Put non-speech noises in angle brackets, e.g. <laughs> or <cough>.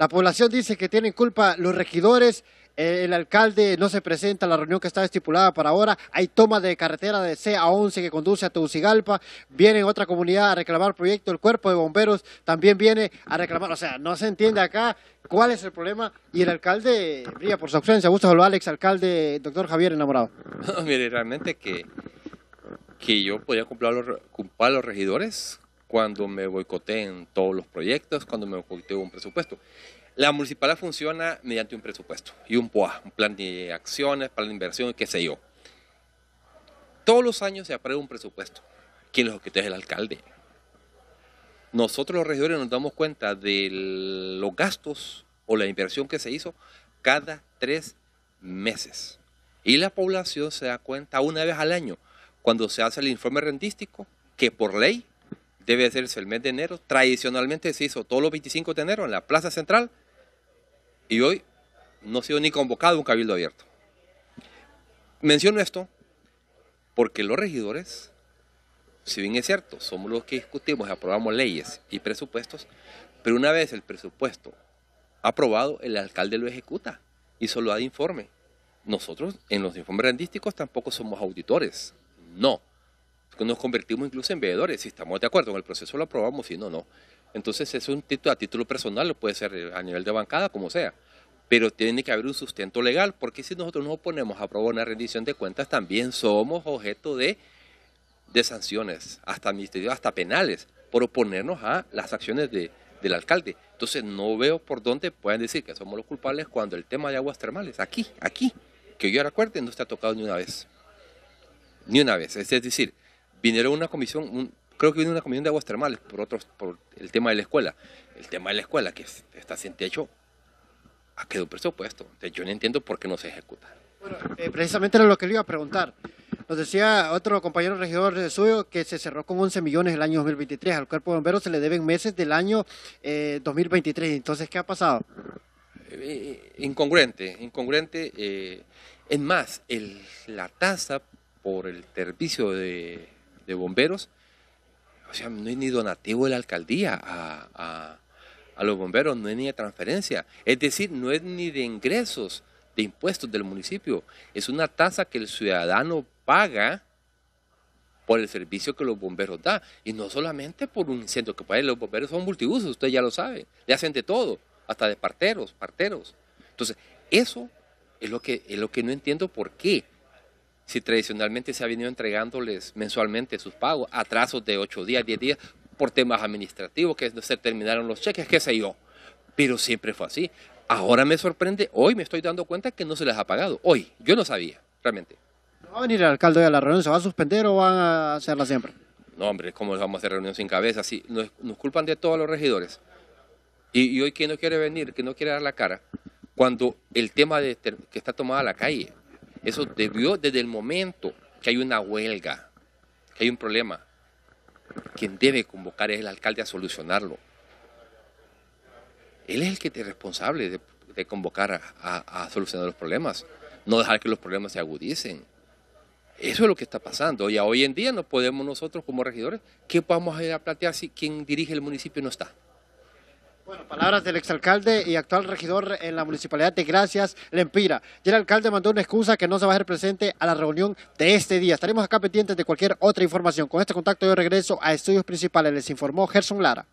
La población dice que tienen culpa los regidores, eh, el alcalde no se presenta a la reunión que está estipulada para ahora, hay toma de carretera de C a 11 que conduce a Tegucigalpa, viene otra comunidad a reclamar proyecto, el cuerpo de bomberos también viene a reclamar, o sea, no se entiende acá cuál es el problema y el alcalde brilla por su ausencia. Gusto saludarle, ex alcalde, doctor Javier Enamorado. <laughs> mire, realmente que, que yo podía culpar a los regidores cuando me en todos los proyectos, cuando me boicoteo un presupuesto. La municipal funciona mediante un presupuesto y un POA, un plan de acciones, plan de inversión, qué sé yo. Todos los años se aprueba un presupuesto. Quien lo te es el alcalde. Nosotros los regidores nos damos cuenta de los gastos o la inversión que se hizo cada tres meses. Y la población se da cuenta una vez al año, cuando se hace el informe rendístico, que por ley debe hacerse el mes de enero. Tradicionalmente se hizo todos los 25 de enero en la Plaza Central y hoy no ha sido ni convocado un cabildo abierto. Menciono esto porque los regidores, si bien es cierto, somos los que discutimos y aprobamos leyes y presupuestos, pero una vez el presupuesto aprobado, el alcalde lo ejecuta y solo da informe. Nosotros en los informes rendísticos tampoco somos auditores, no nos convertimos incluso en veedores. Si estamos de acuerdo en el proceso, lo aprobamos, si no, no. Entonces, es un título, a título personal, lo puede ser eh, a nivel de bancada, como sea. Pero tiene que haber un sustento legal, porque si nosotros nos oponemos a aprobar una rendición de cuentas, también somos objeto de, de sanciones, hasta administrativas, hasta penales, por oponernos a las acciones del alcalde. Entonces, no veo por dónde pueden decir que somos los culpables cuando el tema de aguas termales, aquí, aquí, que yo recuerde, no está tocado ni una vez. Ni una vez. Es decir, vinieron una comisión, creo que vino una comisión de aguas termales por, otros, por el tema de la escuela. El tema de la escuela, que está sin techo, ha quedado presupuesto. yo no entiendo por qué no se ejecuta. Bueno, eh, precisamente era lo que le iba a preguntar. Nos decía otro compañero regidor suyo que se cerró con 11 millones el año 2023. Al cuerpo de bomberos se le deben meses del año 2023. Eh, Entonces, ¿qué ha pasado? Eh, incongruente, incongruente. es más, el, la tasa por el servicio de de bomberos. O sea, no es ni donativo de la alcaldía a, los bomberos, no es ni de transferencia. Es decir, no es ni de ingresos de impuestos del municipio. Es una tasa que el ciudadano paga por el servicio que los bomberos dan. Y no solamente por un incendio, que para los bomberos son multiusos, usted ya lo sabe. Le hacen de todo, hasta de parteros, parteros. Entonces, eso es lo que, es lo que no entiendo por qué si tradicionalmente se ha venido entregándoles mensualmente sus pagos, atrasos de 8 días, 10 días, por temas administrativos, que se terminaron los cheques, qué sé yo. Pero siempre fue así. Ahora me sorprende, hoy me estoy dando cuenta que no se les ha pagado. Hoy, yo no sabía, realmente. ¿Va a venir el alcalde a la reunión? ¿Se va a suspender o van a hacerla siempre? No, hombre, ¿cómo vamos a hacer reunión sin cabeza? Sí, nos, culpan de todos los regidores. Y, hoy, ¿quién no quiere venir? ¿Quién no quiere dar la cara? Cuando el tema de que está tomada la calle eso debió desde el momento que hay una huelga, que hay un problema. Quien debe convocar es el alcalde a solucionarlo. Él es el que es responsable de, convocar a, solucionar los problemas, no dejar que los problemas se agudicen. Eso es lo que está pasando. Y hoy en día no podemos nosotros como regidores, ¿qué vamos a ir a plantear si quien dirige el municipio no está? Bueno, palabras del exalcalde y actual regidor en la municipalidad de Gracias, Lempira. Y el alcalde mandó una excusa que no se va a hacer presente a la reunión de este día. Estaremos acá pendientes de cualquier otra información. Con este contacto yo regreso a estudios principales. Les informó Gerson Lara.